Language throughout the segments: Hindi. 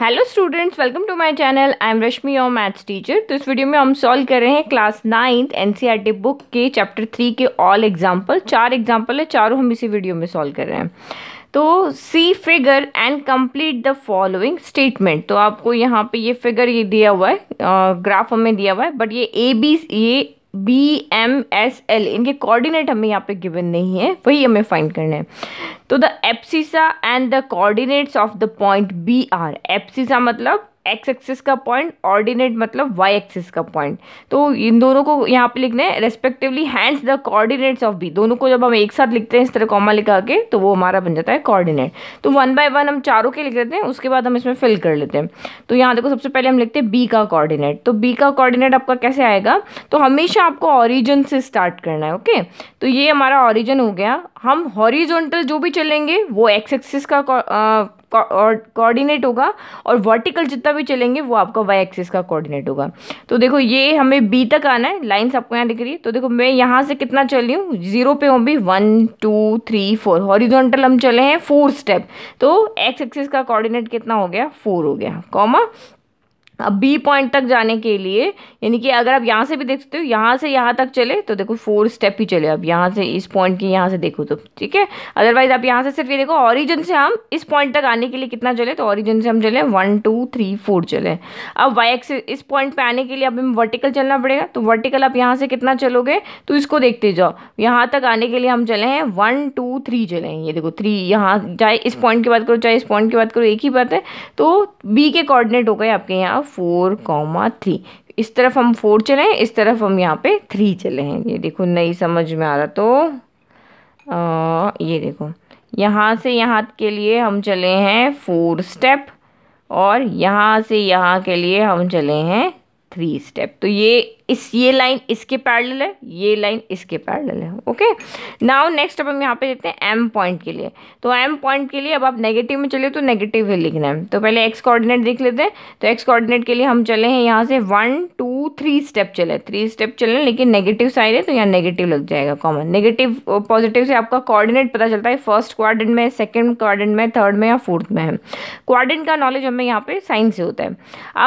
Hello students welcome to my channel I am Rashmi और मैथ्स टीचर तो इस वीडियो में हम सॉल्व कर रहे हैं क्लास नाइन्थ एनसीईआरटी बुक के चैप्टर थ्री के ऑल एग्जांपल चार एग्जांपल है चारों हम इसी वीडियो में सॉल्व कर रहे हैं तो see figure and complete the following statement तो आपको यहाँ पे ये फिगर ये दिया हुआ है ग्राफ हमें दिया हुआ है बट ये ए बी ये बी एम एस एल इनके कोऑर्डिनेट हमें यहाँ पे गिवन नहीं है वही हमें फाइंड करना है तो the abscissa and the coordinates of the point B are abscissa मतलब एक्स एक्सिस का पॉइंट ऑर्डिनेट मतलब वाई एक्सिस का पॉइंट तो इन दोनों को यहाँ पे लिखना है respectively hence the coordinates of B दोनों को जब हम एक साथ लिखते हैं इस तरह कॉमा लिखा के तो वो हमारा बन जाता है कोऑर्डिनेट तो वन बाय वन हम चारों के लिख लेते हैं उसके बाद हम इसमें फिल कर लेते हैं तो यहाँ देखो सबसे पहले हम लिखते हैं बी का कॉर्डिनेट तो बी का कॉर्डिनेट आपका कैसे आएगा तो हमेशा आपको ऑरिजन से स्टार्ट करना है ओके तो ये हमारा ऑरिजन हो गया हम हॉरिजोंटल जो भी चलेंगे वो एक्स एक्सिस का कोऑर्डिनेट होगा और वर्टिकल जितना भी चलेंगे वो आपका वाई एक्सिस का कोऑर्डिनेट होगा तो देखो ये हमें बी तक आना है लाइन्स आपको यहाँ दिख रही है तो देखो मैं यहाँ से कितना चल रही हूँ जीरो पे हूँ भी one two three four horizontal हम चले हैं फोर स्टेप तो एक्स एक्सिस का कॉर्डिनेट कितना हो गया फोर हो गया कॉमा अब बी पॉइंट तक जाने के लिए यानी कि अगर आप यहाँ से भी देख सकते हो यहाँ से यहाँ तक चले तो देखो फोर स्टेप ही चले अब यहाँ से इस पॉइंट के यहाँ से देखो तो ठीक है अदरवाइज आप यहाँ से सिर्फ ये देखो ऑरिजन से हम इस पॉइंट तक आने के लिए कितना चले तो ऑरिजन से हम चले वन टू थ्री फोर चले अब वाई एक्स इस पॉइंट पर आने के लिए अब हम वर्टिकल चलना पड़ेगा तो वर्टिकल आप यहाँ से कितना चलोगे तो इसको देखते जाओ यहाँ तक आने के लिए हम चले हैं वन टू थ्री चले ये देखो थ्री यहाँ चाहे इस पॉइंट की बात करो चाहे इस पॉइंट की बात करो एक ही बात है तो बी के कॉर्डिनेट हो गए आपके यहाँ फोर कॉमा थ्री इस तरफ हम फोर चले हैं इस तरफ हम यहाँ पे थ्री चले हैं ये देखो नहीं समझ में आ रहा तो आ, ये देखो यहाँ से यहाँ के लिए हम चले हैं फोर स्टेप और यहाँ से यहाँ के लिए हम चले हैं थ्री स्टेप तो ये इस ये लाइन इसके पैरेलल है ये लाइन इसके पैरेलल है ओके नाउ नेक्स्ट अब हम यहाँ पे देते हैं एम पॉइंट के लिए तो एम पॉइंट के लिए अब आप नेगेटिव में चले तो नेगेटिव ही लिखना है तो पहले एक्स कोऑर्डिनेट लिख लेते हैं तो एक्स कोऑर्डिनेट के लिए हम चले हैं यहाँ से वन टू थ्री स्टेप चले थ्री स्टेप चले लेकिन नेगेटिव साइड है तो यहाँ नेगेटिव लग जाएगा कॉमन नेगेटिव पॉजिटिव से आपका कॉर्डिनेट पता चलता है फर्स्ट क्वार्डन में सेकेंड क्वार्डेंट में थर्ड में या फोर्थ में है क्वार्डेंट का नॉलेज हमें यहाँ पे साइंस से होता है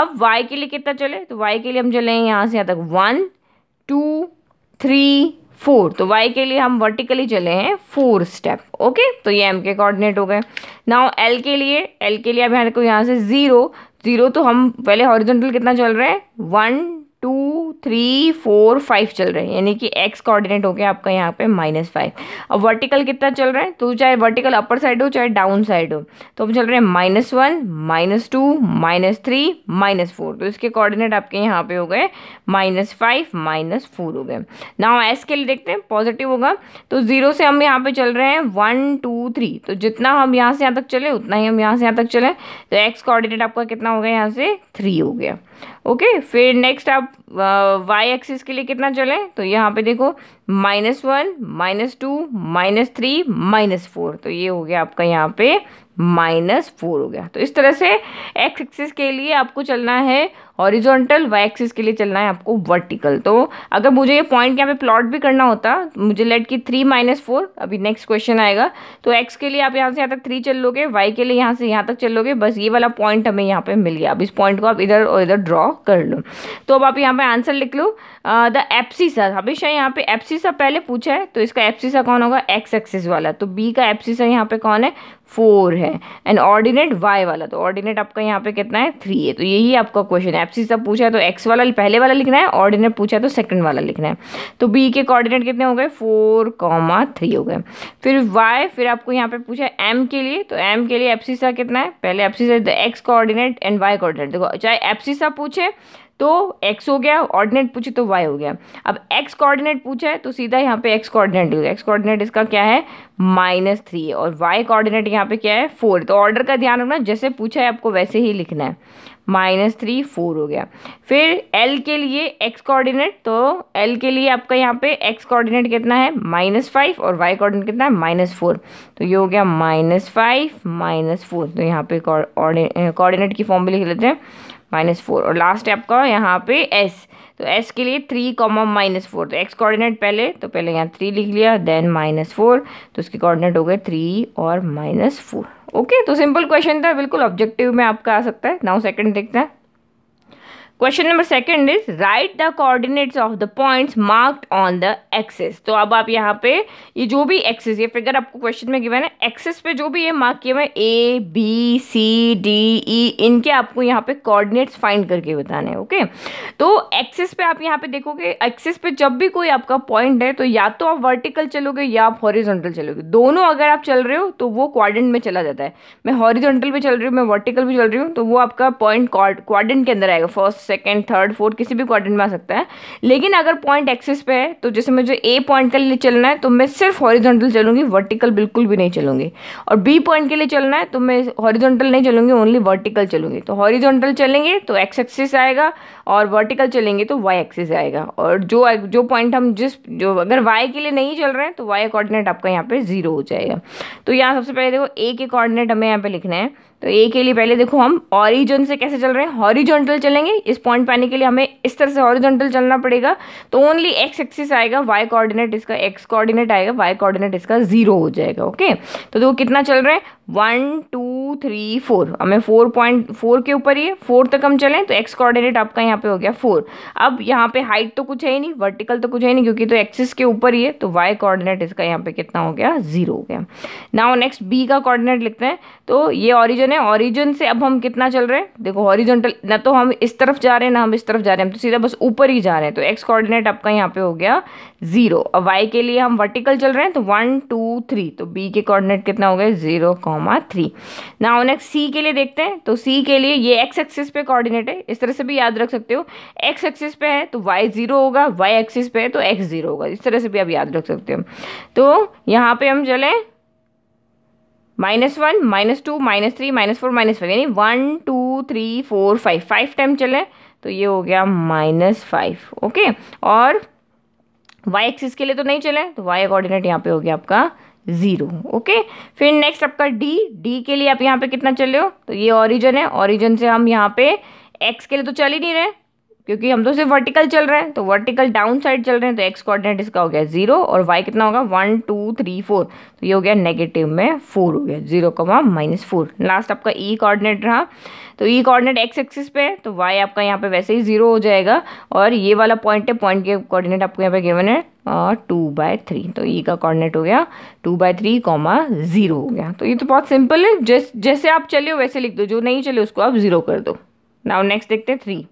अब वाई के लिए कितना चले तो वाई के लिए हम चले हैं यहाँ से यहाँ तक वन टू थ्री फोर तो वाई के लिए हम वर्टिकली चले हैं फोर स्टेप ओके तो ये एम के कोऑर्डिनेट हो गए नाउ एल के लिए एल के लिए अब हमारे को यहाँ से ज़ीरो ज़ीरो तो हम पहले हॉरिजेंटल कितना चल रहे हैं one two three four five चल रहे हैं यानी कि एक्स कोऑर्डिनेट हो गया आपका यहाँ पे माइनस फाइव अब वर्टिकल कितना चल रहा है तो चाहे वर्टिकल अपर साइड हो चाहे डाउन साइड हो तो हम चल रहे हैं minus one minus two minus three minus four तो इसके कोऑर्डिनेट आपके यहाँ पे हो गए माइनस फाइव माइनस फोर हो गए ना एस के लिए देखते हैं पॉजिटिव होगा तो ज़ीरो से हम यहाँ पे चल रहे हैं वन टू थ्री तो जितना हम यहाँ से यहाँ तक चले उतना ही हम यहाँ से यहाँ तक चले तो एक्स कोऑर्डिनेट आपका कितना हो गया यहाँ से थ्री हो गया ओके फिर नेक्स्ट आप वाई एक्सिस के लिए कितना चलें तो यहाँ पे देखो minus one minus two minus three minus four तो ये हो गया आपका यहाँ पे माइनस फोर हो गया तो इस तरह से एक्स एक्सिस के लिए आपको चलना है ऑरिजोनटल वाई एक्सिस के लिए चलना है आपको वर्टिकल तो अगर मुझे ये पॉइंट यहाँ पे प्लॉट भी करना होता मुझे लेट की थ्री माइनस फोर अभी नेक्स्ट क्वेश्चन आएगा तो एक्स के लिए आप यहाँ से यहाँ तक थ्री चल लोगे वाई के लिए यहाँ से यहाँ तक चल लोगे बस ये वाला पॉइंट हमें यहाँ पे मिल गया अब इस पॉइंट को आप इधर और इधर ड्रॉ कर लो तो अब आप यहाँ पे आंसर लिख लो द एप्सिस हमेशा यहाँ पे एप्सिस एप्सिसा पहले पूछा है तो इसका एप्सिसा कौन होगा एक्स एक्सिस वाला तो बी का एप्सिसा यहाँ पे कौन है फोर है एंड ऑर्डिनेट वाई वाला तो ऑर्डिनेट आपका यहाँ पे कितना है थ्री है तो यही आपका क्वेश्चन है एफसी सब पूछा है तो एक्स वाला पहले वाला लिखना है ऑर्डिनेट पूछा है तो सेकंड वाला लिखना है तो बी के कोऑर्डिनेट कितने हो गए फोर कॉमा थ्री हो गए फिर वाई फिर आपको यहाँ पे पूछा है एम के लिए तो एम के लिए सा कितना है पहले तो x coordinate and y coordinate देखो चाहे सा पूछे तो x हो गया ऑर्डिनेट पूछे तो y हो गया अब x कोऑर्डिनेट पूछा है तो सीधा यहाँ पे x कोऑर्डिनेट एक्स कोऑर्डिनेट इसका क्या है माइनस थ्री और वाई कोऑर्डिनेट यहाँ पे क्या है फोर तो ऑर्डर का ध्यान रखना जैसे पूछा है आपको वैसे ही लिखना है माइनस थ्री फोर हो गया फिर एल के लिए एक्स कोऑर्डिनेट तो एल के लिए आपका यहाँ पे एक्स कोऑर्डिनेट कितना है माइनस फाइव और वाई कोऑर्डिनेट कितना है माइनस फोर तो ये हो गया माइनस फाइव माइनस फोर तो यहाँ पे कोऑर्डिनेट की फॉर्म भी लिख लेते हैं माइनस फोर और लास्ट है आपका यहाँ पे एस तो एस के लिए थ्री कॉमा माइनस फोर तो एक्स कोऑर्डिनेट पहले तो पहले यहाँ थ्री लिख लिया देन माइनस फोर तो उसके कोऑर्डिनेट हो गए थ्री और माइनस फोर ओके तो सिंपल क्वेश्चन था बिल्कुल ऑब्जेक्टिव में आपका आ सकता है नाउ सेकंड देखते हैं question number second is write the coordinates of the points marked on the axes तो अब आप यहाँ पे ये जो भी एक्सेस ये फिगर आपको क्वेश्चन में गिवन है एक्सेस पे जो भी ये मार्क किए हुए A B C D E इनके आपको यहाँ पे कोऑर्डिनेट्स फाइंड करके बताने ओके तो एक्सेस पे आप यहाँ पे देखोगे एक्सेस पे जब भी कोई आपका पॉइंट है तो या तो आप वर्टिकल चलोगे या आप हॉरिजोंटल चलोगे दोनों अगर आप चल रहे हो तो वो क्वाड्रेंट में चला जाता है मैं हॉरिजोंटल भी चल रही हूँ मैं वर्टिकल भी चल रही हूँ तो वो आपका पॉइंट क्वाड्रेंट के अंदर आएगा फर्स्ट सेकेंड थर्ड फोर्थ किसी भी क्वाड्रेंट में आ सकता है लेकिन अगर पॉइंट एक्सिस पे है तो जैसे मुझे ए पॉइंट के लिए चलना है तो मैं सिर्फ हॉरिजॉन्टल चलूँगी वर्टिकल बिल्कुल भी नहीं चलूँगी और बी पॉइंट के लिए चलना है तो मैं हॉरिजॉन्टल नहीं चलूँगी ओनली वर्टिकल चलूँगी तो हॉरिजॉन्टल चलेंगे तो एक्स एक्सिस आएगा और वर्टिकल चलेंगे तो वाई एक्सिस आएगा और जो जो पॉइंट हम जिस जो अगर वाई के लिए नहीं चल रहे हैं तो वाई कोऑर्डिनेट आपका यहाँ पे ज़ीरो हो जाएगा तो यहाँ सबसे पहले देखो ए के कोऑर्डिनेट हमें यहाँ पे लिखना है तो ए के लिए पहले देखो हम ऑरिजन से कैसे चल रहे हैं हॉरिजॉन्टल चलेंगे इस पॉइंट पे आने के लिए हमें इस तरह से हॉरिजॉन्टल चलना पड़ेगा तो ओनली एक्स एक्सिस आएगा वाई कोऑर्डिनेट इसका एक्स कोऑर्डिनेट आएगा वाई कोऑर्डिनेट इसका जीरो हो जाएगा ओके तो देखो कितना चल रहे हैं वन टू थ्री फोर हमें फोर पॉइंट फोर के ऊपर है फोर तक हम चलें तो एक्स कोऑर्डिनेट आपका यहाँ पे हो गया फोर अब यहाँ पे हाइट तो कुछ है ही नहीं वर्टिकल तो कुछ है नहीं क्योंकि तो एक्सिस के ऊपर ही है तो वाई कोऑर्डिनेट इसका यहाँ पे कितना हो गया जीरो हो गया नाउ नेक्स्ट बी का कोऑर्डिनेट लिखते हैं तो ये ऑरिजन है ऑरिजन से अब हम कितना चल रहे हैं देखो ऑरिजेंटल ना तो हम इस तरफ जा रहे हैं ना हम इस तरफ जा रहे हैं हम तो सीधा बस ऊपर ही जा रहे हैं तो एक्स कॉर्डिनेट आपका यहाँ पे हो गया जीरो अब वाई के लिए हम वर्टिकल चल रहे हैं तो वन टू थ्री तो बी के कॉर्डिनेट कितना हो गया जीरो कॉमा थ्री ना उन्हें सी के लिए देखते हैं तो सी के लिए ये एक्स एक्सिस पे कोऑर्डिनेट है इस तरह से भी याद रख सकते हो एक्स एक्सिस पे है तो वाई ज़ीरो होगा वाई एक्सिस पे है तो एक्स ज़ीरो होगा इस तरह से भी आप याद रख सकते हो तो यहाँ पे हम चलें minus one minus two minus three minus four minus five यानी one two three four five five time चलें तो ये हो गया माइनस फाइव ओके और y एक्सिस के लिए तो नहीं चले तो y कोऑर्डिनेट यहाँ पे हो गया आपका ज़ीरो ओके फिर नेक्स्ट आपका डी डी के लिए आप यहाँ पे कितना चले हो तो ये ऑरिजन है ऑरिजन से हम यहाँ पे एक्स के लिए तो चल ही नहीं रहे क्योंकि हम तो सिर्फ वर्टिकल चल रहे हैं तो वर्टिकल डाउन साइड चल रहे हैं तो एक्स कोऑर्डिनेट इसका हो गया जीरो और वाई कितना होगा वन टू थ्री फोर तो ये हो गया नेगेटिव में फोर हो गया जीरो वहाँ माइनस फोर लास्ट आपका ई e कोऑर्डिनेट रहा तो E e coordinate x axis पे है तो वाई आपका यहाँ पे वैसे ही जीरो हो जाएगा और ये वाला पॉइंट है पॉइंट के कॉर्डिनेट आपको यहाँ पे गेवन है टू बाय थ्री तो ई e का कॉर्डिनेट हो गया two by three comma zero हो गया तो ये तो बहुत सिंपल है जैसे आप चले हो वैसे लिख दो जो नहीं चले उसको आप ज़ीरो कर दो नाउ नेक्स्ट देखते हैं three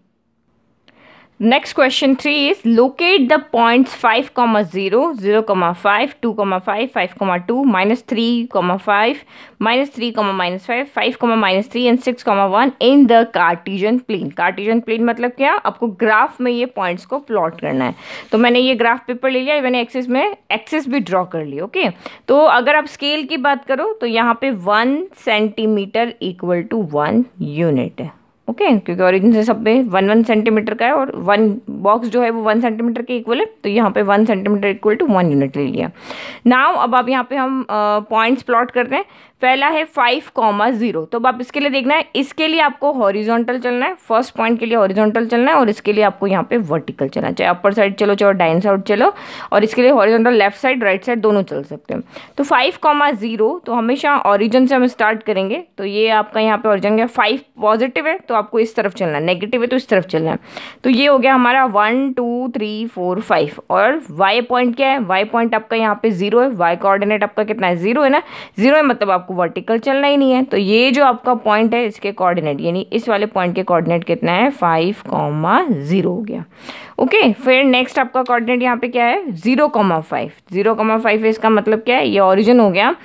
next question three is locate the points five comma zero zero comma five two comma five five comma two minus three comma five minus three comma minus five five comma minus three and six comma one in the cartesian plane cartesian plane मतलब क्या आपको ग्राफ में ये पॉइंट्स को प्लॉट करना है तो मैंने ये ग्राफ पेपर ले लिया मैंने एक्सेस में एक्सेस भी ड्रॉ कर लिया ओके तो अगर आप स्केल की बात करो तो यहाँ पे one centimetre equal to one unit है ओके okay, क्योंकि ऑरिजिन से सब में वन वन सेंटीमीटर का है और वन बॉक्स जो है वो वन सेंटीमीटर के इक्वल है तो यहाँ पे one centimetre equal to one unit ले लिया नाउ अब आप यहाँ पे हम पॉइंट्स प्लॉट कर रहे हैं पहला है फाइव कॉमा ज़ीरो तो आप इसके लिए देखना है इसके लिए आपको हॉरिजॉन्टल चलना है फर्स्ट पॉइंट के लिए हॉरिजॉन्टल चलना है और इसके लिए आपको यहाँ पे वर्टिकल चलना है चाहे अपर साइड चलो चाहे डाइन साइड चलो और इसके लिए horizontal left side right side दोनों चल सकते हैं तो फाइव कॉमा ज़ीरो तो हमेशा ऑरिजन से हम स्टार्ट करेंगे तो ये आपका यहाँ पे ऑरिजन गया फाइव पॉजिटिव है तो आपको इस तरफ चलना है नेगेटिव है तो इस तरफ चलना है तो ये हो गया हमारा one two three four five और वाई पॉइंट क्या है वाई पॉइंट आपका यहाँ पे जीरो है वाई कोऑर्डिनेट आपका कितना है जीरो है ना जीरो है मतलब आपको आपको वर्टिकल चलना ही नहीं है तो ये जो आपका पॉइंट है इसके कोऑर्डिनेट यानी इस वाले पॉइंट के कोऑर्डिनेट कितना है फाइव कॉमा ज़ीरो हो गया ओके फिर नेक्स्ट आपका कोऑर्डिनेट यहाँ पे क्या है zero comma five zero comma five इसका मतलब क्या है ये ऑरिजिन हो गया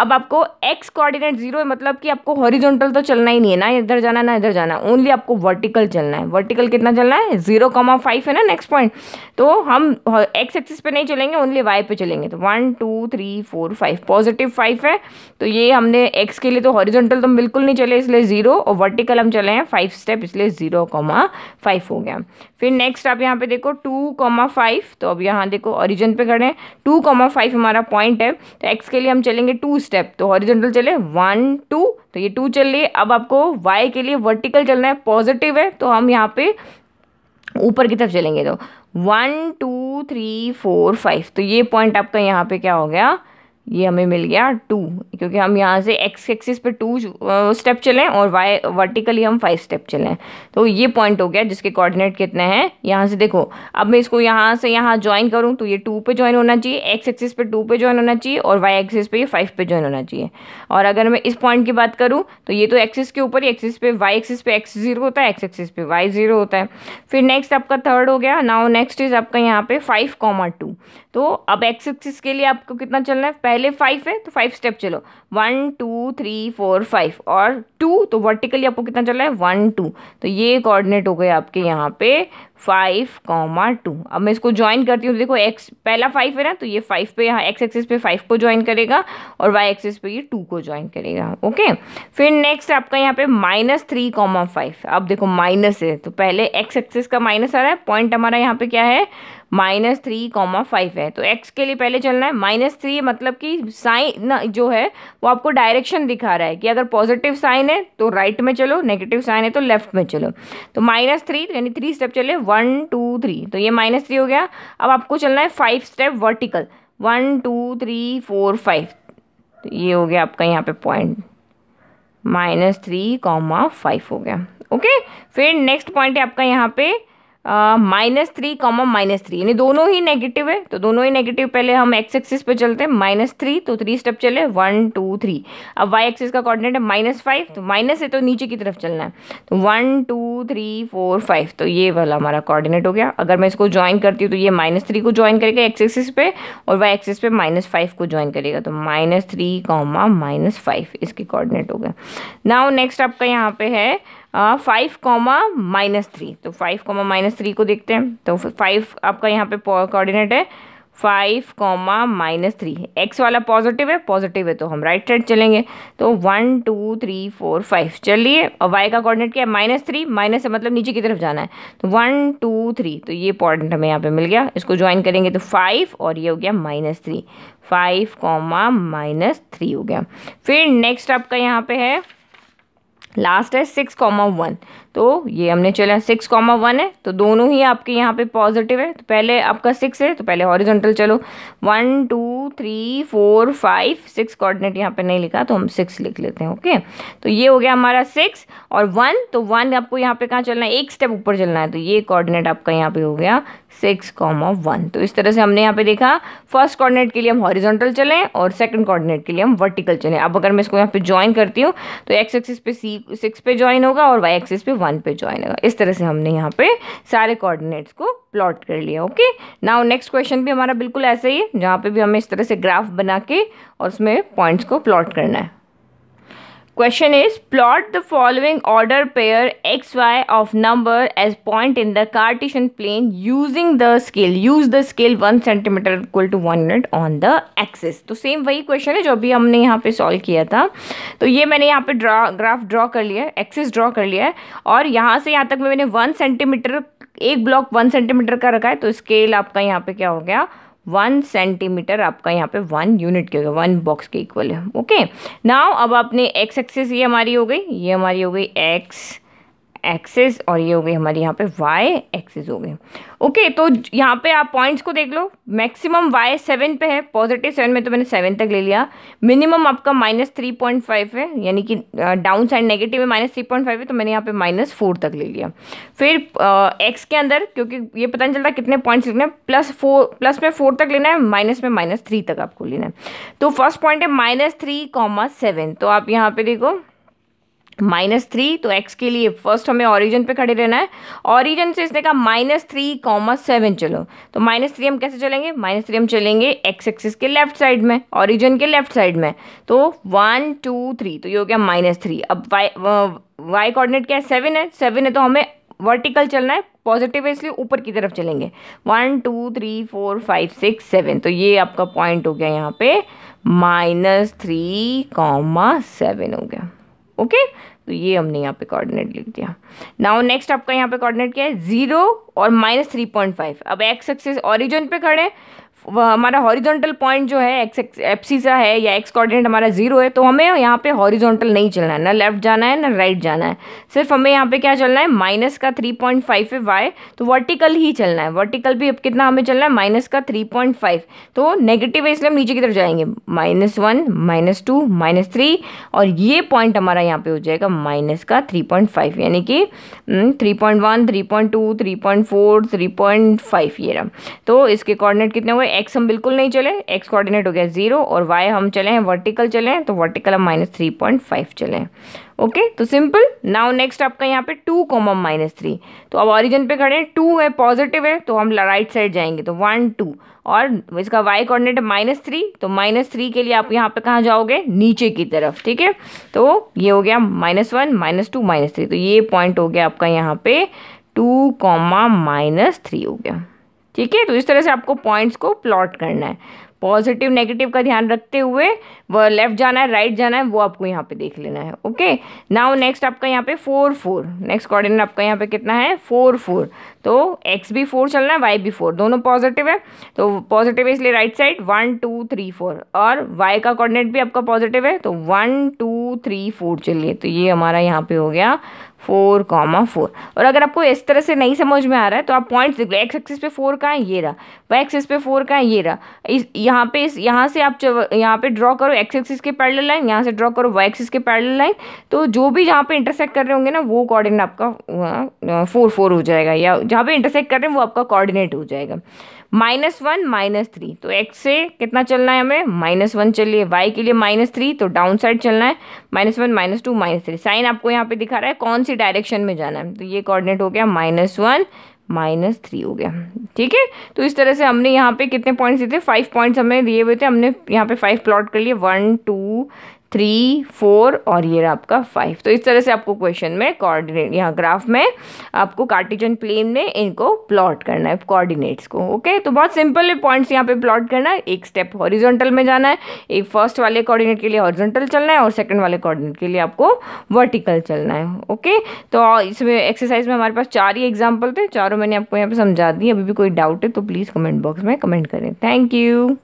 अब आपको एक्स कोऑर्डिनेट जीरो है मतलब कि आपको हॉरिजॉन्टल तो चलना ही नहीं है ना इधर जाना ना इधर जाना ओनली आपको वर्टिकल चलना है वर्टिकल कितना चलना है जीरो कॉमा फाइव है ना नेक्स्ट पॉइंट तो हम एक्स एक्सिस पे नहीं चलेंगे ओनली वाई पे चलेंगे तो one two three four five positive five है तो ये हमने एक्स के लिए तो हॉरिजॉन्टल तो बिल्कुल नहीं चले इसलिए ज़ीरो और वर्टिकल हम चले हैं फाइव स्टेप इसलिए ज़ीरो कॉमा फाइव हो गया फिर नेक्स्ट आप यहाँ पे देखो टू कॉमा फाइव तो अब यहाँ देखो ओरिजिन पे खड़े हैं टू कॉमा फाइव हमारा पॉइंट है तो एक्स के लिए हम चलेंगे टू स्टेप तो हॉरिजेंटल चले वन टू तो ये टू चल रही है अब आपको वाई के लिए वर्टिकल चलना है पॉजिटिव है तो हम यहाँ पे ऊपर की तरफ चलेंगे तो one two three four five तो ये पॉइंट आपका यहाँ पे क्या हो गया ये हमें मिल गया टू क्योंकि हम यहाँ से एक्स एक्सिस पे टू स्टेप चलें और वाई वर्टिकली हम फाइव स्टेप चलें तो ये पॉइंट हो गया जिसके कोऑर्डिनेट कितने हैं यहाँ से देखो अब मैं इसको यहाँ से यहाँ ज्वाइन करूँ तो ये टू पे ज्वाइन होना चाहिए एक्स एक्सिस पे टू पे ज्वाइन होना चाहिए और वाई एक्सिस पे ये फाइव पे ज्वाइन होना चाहिए और अगर मैं इस पॉइंट की बात करूँ तो ये तो एक्सिस के ऊपर ही एक्सिस पे वाई एक्सिस पे एक्स जीरो होता है एक्स एक्सिस पे वाई जीरो होता है फिर नेक्स्ट आपका थर्ड हो गया नाउ नेक्स्ट इज आपका यहाँ पे फाइव कॉमा टू तो अब एक्स एक्सिस के लिए आपको कितना चलना है पहले फाइव है तो फाइव स्टेप चलो one two three four five और टू तो वर्टिकली आपको कितना चलना है वन टू तो ये कोऑर्डिनेट हो गए आपके यहाँ पे फाइव कॉमा टू अब मैं इसको ज्वाइन करती हूँ देखो एक्स पहला फाइव है ना तो ये फाइव पे यहाँ एक्स एक्सिस पे फाइव को ज्वाइन करेगा और वाई एक्सिस पे ये टू को ज्वाइन करेगा ओके फिर नेक्स्ट आपका यहाँ पे माइनस थ्री कॉमा फाइव अब देखो माइनस है तो पहले एक्स एक्सिस का माइनस आ रहा है पॉइंट हमारा यहाँ पे क्या है माइनस थ्री कॉमा फाइव है तो एक्स के लिए पहले चलना है माइनस थ्री मतलब कि साइन जो है वो आपको डायरेक्शन दिखा रहा है कि अगर पॉजिटिव साइन है तो राइट right में चलो नेगेटिव साइन है तो लेफ्ट में चलो तो माइनस थ्री यानी थ्री स्टेप चले वन टू थ्री तो ये माइनस थ्री हो गया अब आपको चलना है five step vertical one two three four five तो ये हो गया आपका यहाँ पे point minus three comma five हो गया ओके फिर नेक्स्ट पॉइंट है आपका यहाँ पे minus three comma minus three यानी दोनों ही नेगेटिव है तो दोनों ही नेगेटिव पहले हम एक्स एक्सिस पे चलते हैं माइनस थ्री तो थ्री स्टेप चले वन टू थ्री अब वाई एक्सिस का कोऑर्डिनेट है माइनस फाइव तो माइनस है तो नीचे की तरफ चलना है तो one two three four five तो ये वाला हमारा कोऑर्डिनेट हो गया अगर मैं इसको ज्वाइन करती हूँ तो ये माइनस थ्री को ज्वाइन करेगा एक्स एक्सिस पे और वाई एक्सिस पे माइनस फाइव को ज्वाइन करेगा तो minus three comma minus five इसके कॉर्डिनेट हो गया नाउ नेक्स्ट आपका यहाँ पे है फाइव कॉमा माइनस थ्री तो फाइव कॉमा माइनस थ्री को देखते हैं तो फाइव आपका यहाँ पे कोऑर्डिनेट है five comma minus three x वाला पॉजिटिव है पॉजिटिव है तो हम राइट साइड चलेंगे तो one two three four five चलिए और वाई का कोऑर्डिनेट क्या है माइनस थ्री माइनस से मतलब नीचे की तरफ जाना है तो वन टू थ्री तो ये पॉइंट हमें यहाँ पे मिल गया इसको ज्वाइन करेंगे तो फाइव और ये हो गया minus three five comma minus three हो गया फिर नेक्स्ट आपका यहाँ पे है लास्ट है सिक्स कॉमा वन तो ये हमने चला सिक्स कॉमा वन है तो दोनों ही आपके यहाँ पे तो पॉजिटिव है तो पहले आपका सिक्स है तो पहले हॉरिजॉन्टल चलो one two three four five six coordinate यहाँ पे नहीं लिखा तो हम सिक्स लिख लेते हैं ओके तो ये हो गया हमारा सिक्स और वन तो वन आपको यहाँ पे कहाँ चलना है एक स्टेप ऊपर चलना है तो ये कॉर्डिनेट आपका यहाँ पे हो गया सिक्स कॉमा वन तो इस तरह से हमने यहाँ पे देखा फर्स्ट कोऑर्डिनेट के लिए हम हॉरिजॉन्टल चलें और सेकंड कोऑर्डिनेट के लिए हम वर्टिकल चलें अब अगर मैं इसको यहाँ पे ज्वाइन करती हूँ तो एक्स एक्सिस पे सी सिक्स पे ज्वाइन होगा और वाई एक्सिस पे वन पे ज्वाइन होगा इस तरह से हमने यहाँ पे सारे कॉर्डिनेट्स को प्लॉट कर लिया ओके नाउ नेक्स्ट क्वेश्चन भी हमारा बिल्कुल ऐसे ही है जहाँ पर भी हमें इस तरह से ग्राफ बना के और उसमें पॉइंट्स को प्लॉट करना है Question is plot the following order pair xy of number as point in the Cartesian plane using the scale. Use the scale 1 centimeter equal to 1 unit on the axis. तो सेम वही क्वेश्चन है जो अभी हमने यहाँ पे सॉल्व किया था तो ये मैंने यहाँ पे ड्रा ग्राफ ड्रॉ कर लिया है एक्सिस ड्रॉ कर लिया है और यहाँ से यहाँ तक में मैंने वन सेंटीमीटर एक ब्लॉक वन सेंटीमीटर का रखा है तो स्केल आपका यहाँ पे क्या हो गया वन सेंटीमीटर आपका यहाँ पे वन यूनिट के वन बॉक्स के इक्वल है ओके नाउ अब आपने एक्स एक्सेस ये हमारी हो गई ये हमारी हो गई एक्स एक्सेस और ये हो गई हमारी यहाँ पे वाई एक्सेस हो गए ओके तो यहाँ पे आप पॉइंट्स को देख लो मैक्सिमम वाई सेवन पे है पॉजिटिव सेवन में तो मैंने सेवन तक ले लिया मिनिमम आपका माइनस थ्री पॉइंट फाइव है यानी कि डाउन साइड नेगेटिव में माइनस थ्री पॉइंट फाइव है तो मैंने यहाँ पे माइनस फोर तक ले लिया फिर एक्स के अंदर क्योंकि ये पता नहीं चलता कितने पॉइंट्स लेना है प्लस फोर प्लस में फोर तक लेना है माइनस में माइनस थ्री तक आपको लेना है तो फर्स्ट पॉइंट है माइनस थ्री कॉमा सेवन तो आप यहाँ पे देखो माइनस थ्री तो एक्स के लिए फर्स्ट हमें ओरिजिन पे खड़े रहना है ओरिजिन से इसने कहा माइनस थ्री कॉमा सेवन चलो तो माइनस थ्री हम कैसे चलेंगे माइनस थ्री हम चलेंगे एक्स एक्सिस के लेफ्ट साइड में ओरिजिन के लेफ्ट साइड में तो वन टू थ्री तो ये हो गया माइनस थ्री अब वाई वाई कोऑर्डिनेट क्या है सेवन है सेवन है तो हमें वर्टिकल चलना है पॉजिटिव है इसलिए ऊपर की तरफ चलेंगे one two three four five six seven तो ये आपका पॉइंट हो गया यहाँ पे माइनस थ्री कॉमा सेवन हो गया ओके तो ये हमने यहाँ पे कोऑर्डिनेट लिख दिया नाउ नेक्स्ट आपका यहाँ पे कोऑर्डिनेट क्या है जीरो और माइनस थ्री पॉइंट फाइव अब एक्स एक्सेस ऑरिजन पे खड़े हमारा हॉरिजॉन्टल पॉइंट जो है एक्स एक्स सा है या एक्स कोऑर्डिनेट हमारा जीरो है तो हमें यहाँ पे हॉरिजॉन्टल नहीं चलना है ना लेफ्ट जाना है ना राइट जाना है सिर्फ हमें यहाँ पे क्या चलना है माइनस का थ्री पॉइंट फाइव है वाई तो वर्टिकल ही चलना है वर्टिकल भी अब कितना हमें चलना है माइनस का थ्री पॉइंट फाइव तो नेगेटिव है इसलिए हम नीचे की तरफ जाएंगे minus one minus two minus three और ये पॉइंट हमारा यहाँ पे हो जाएगा माइनस का थ्री पॉइंट फाइव यानी कि three point one three point two three point four three point five ये रहा तो इसके कॉर्डिनेट कितने हुए एक्स हम बिल्कुल नहीं चले एक्स कोऑर्डिनेट हो गया जीरो और वाई हम चले हैं वर्टिकल चले हैं तो वर्टिकल हम माइनस थ्री पॉइंट फाइव चले हैं ओके तो सिंपल नाउ नेक्स्ट आपका यहाँ पे टू कॉमा माइनस थ्री तो अब ऑरिजिन पे खड़े हैं टू है पॉजिटिव है तो हम राइट साइड जाएंगे तो वन टू और इसका वाई कोऑर्डिनेट माइनस थ्री तो माइनस थ्री के लिए आप यहाँ पे कहाँ जाओगे नीचे की तरफ ठीक है तो ये हो गया minus one minus two minus three तो ये पॉइंट हो गया आपका यहाँ पे टू कॉमा माइनस थ्री हो गया ठीक है तो इस तरह से आपको पॉइंट्स को प्लॉट करना है पॉजिटिव नेगेटिव का ध्यान रखते हुए वो लेफ्ट जाना है राइट जाना है वो आपको यहाँ पे देख लेना है ओके नाउ नेक्स्ट आपका यहाँ पे फोर फोर नेक्स्ट कॉर्डिनेट आपका यहाँ पे कितना है फोर फोर तो एक्स भी फोर चलना है वाई भी फोर दोनों पॉजिटिव है तो पॉजिटिव है इसलिए right side one two three four और वाई का कॉर्डिनेट भी आपका पॉजिटिव है तो वन टू थ्री फोर चलिए तो ये हमारा यहाँ पे हो गया फोर कॉमा फोर और अगर आपको इस तरह से नहीं समझ में आ रहा है तो आप पॉइंट्स देख लो एक्स एक्सिस पे फोर का है ये रहा वाई एक्सिस पे फोर का है ये रहा इस यहाँ पे इस यहाँ से आप यहाँ पे ड्रॉ करो एक्स एक्सिस के पैरेलल लाइन यहाँ से ड्रॉ करो वाई एक्सिस के पैरेलल लाइन तो जो भी जहाँ पे इंटरसेक्ट कर रहे होंगे ना वो कॉर्डिनेट आपका फोर फोर हो जाएगा या जहाँ पे इंटरसेक्ट कर रहे हैं वो आपका कॉर्डिनेट हो जाएगा माइनस वन माइनस थ्री तो एक्स से कितना चलना है हमें माइनस वन चलिए वाई के लिए माइनस थ्री तो डाउन साइड चलना है minus one minus two minus three साइन आपको यहाँ पे दिखा रहा है कौन सी डायरेक्शन में जाना है तो ये कोऑर्डिनेट हो गया माइनस वन माइनस थ्री हो गया ठीक है तो इस तरह से हमने यहाँ पे कितने पॉइंट्स दिए थे फाइव पॉइंट्स हमें दिए हुए थे हमने यहाँ पे फाइव प्लॉट कर लिए वन टू थ्री फोर और ये रहा आपका फाइव तो इस तरह से आपको क्वेश्चन में कॉर्डिनेट यहाँ ग्राफ में आपको कार्टिजन प्लेन में इनको प्लॉट करना है कॉर्डिनेट्स को ओके तो बहुत सिंपल है पॉइंट्स यहाँ पे प्लॉट करना है एक स्टेप हॉरिजॉन्टल में जाना है एक फर्स्ट वाले कॉर्डिनेट के लिए हॉरिजॉन्टल चलना है और सेकेंड वाले कॉर्डिनेट के लिए आपको वर्टिकल चलना है ओके तो इसमें एक्सरसाइज में हमारे पास चार ही एग्जाम्पल थे चारों मैंने आपको यहाँ पर समझा दी अभी भी कोई डाउट है तो प्लीज़ कमेंट बॉक्स में कमेंट करें थैंक यू